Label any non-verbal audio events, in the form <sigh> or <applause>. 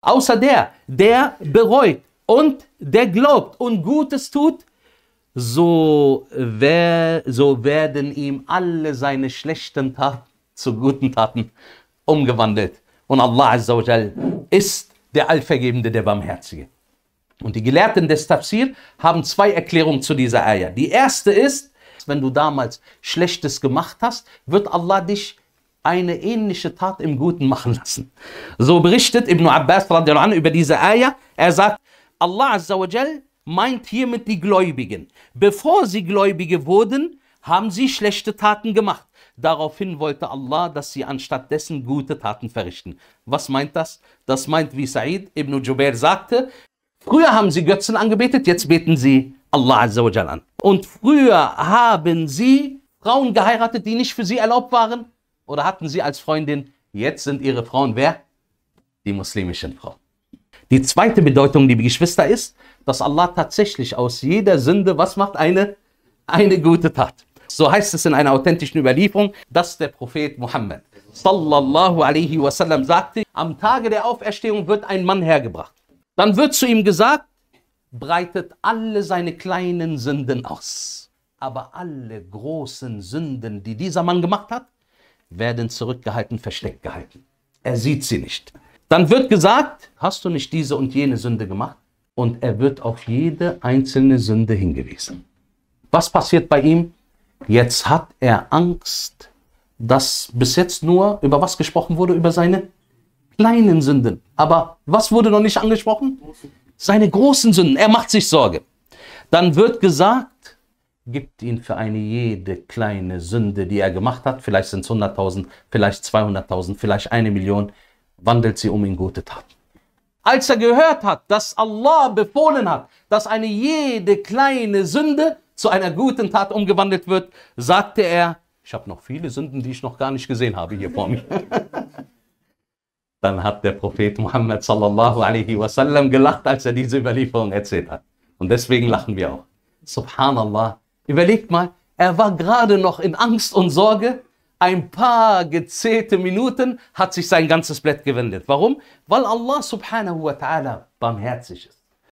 Außer der, der bereut und der glaubt und Gutes tut, so, wer, so werden ihm alle seine schlechten Taten zu guten Taten umgewandelt. Und Allah Azza wa ist der Allvergebende, der Barmherzige. Und die Gelehrten des Tafsir haben zwei Erklärungen zu dieser Eier. Die erste ist, wenn du damals Schlechtes gemacht hast, wird Allah dich eine ähnliche Tat im Guten machen lassen. So berichtet Ibn Abbas über diese Ayah. Er sagt, Allah Azza meint hiermit die Gläubigen. Bevor sie Gläubige wurden, haben sie schlechte Taten gemacht. Daraufhin wollte Allah, dass sie anstatt dessen gute Taten verrichten. Was meint das? Das meint, wie Said ibn Jubair sagte, früher haben sie Götzen angebetet, jetzt beten sie Allah Azza an. Und früher haben sie Frauen geheiratet, die nicht für sie erlaubt waren oder hatten sie als Freundin. Jetzt sind ihre Frauen wer? Die muslimischen Frauen. Die zweite Bedeutung, liebe Geschwister, ist, dass Allah tatsächlich aus jeder Sünde, was macht eine? Eine gute Tat. So heißt es in einer authentischen Überlieferung, dass der Prophet Muhammad sallallahu alaihi wasallam sagte, am Tage der Auferstehung wird ein Mann hergebracht. Dann wird zu ihm gesagt, breitet alle seine kleinen Sünden aus. Aber alle großen Sünden, die dieser Mann gemacht hat, werden zurückgehalten, versteckt gehalten. Er sieht sie nicht. Dann wird gesagt, hast du nicht diese und jene Sünde gemacht? Und er wird auf jede einzelne Sünde hingewiesen. Was passiert bei ihm? Jetzt hat er Angst, dass bis jetzt nur über was gesprochen wurde, über seine kleinen Sünden. Aber was wurde noch nicht angesprochen? Seine großen Sünden. Er macht sich Sorge. Dann wird gesagt, gibt ihn für eine jede kleine Sünde, die er gemacht hat, vielleicht sind es 100.000, vielleicht 200.000, vielleicht eine Million, wandelt sie um in gute Taten. Als er gehört hat, dass Allah befohlen hat, dass eine jede kleine Sünde zu einer guten Tat umgewandelt wird, sagte er, ich habe noch viele Sünden, die ich noch gar nicht gesehen habe hier vor mir. <laughs> Dann hat der Prophet Muhammad sallallahu alaihi wasallam gelacht, als er diese Überlieferung erzählt hat. Und deswegen lachen wir auch. Subhanallah, Überlegt mal, er war gerade noch in Angst und Sorge. Ein paar gezählte Minuten hat sich sein ganzes Blatt gewendet. Warum? Weil Allah subhanahu wa ta'ala barmherzig ist.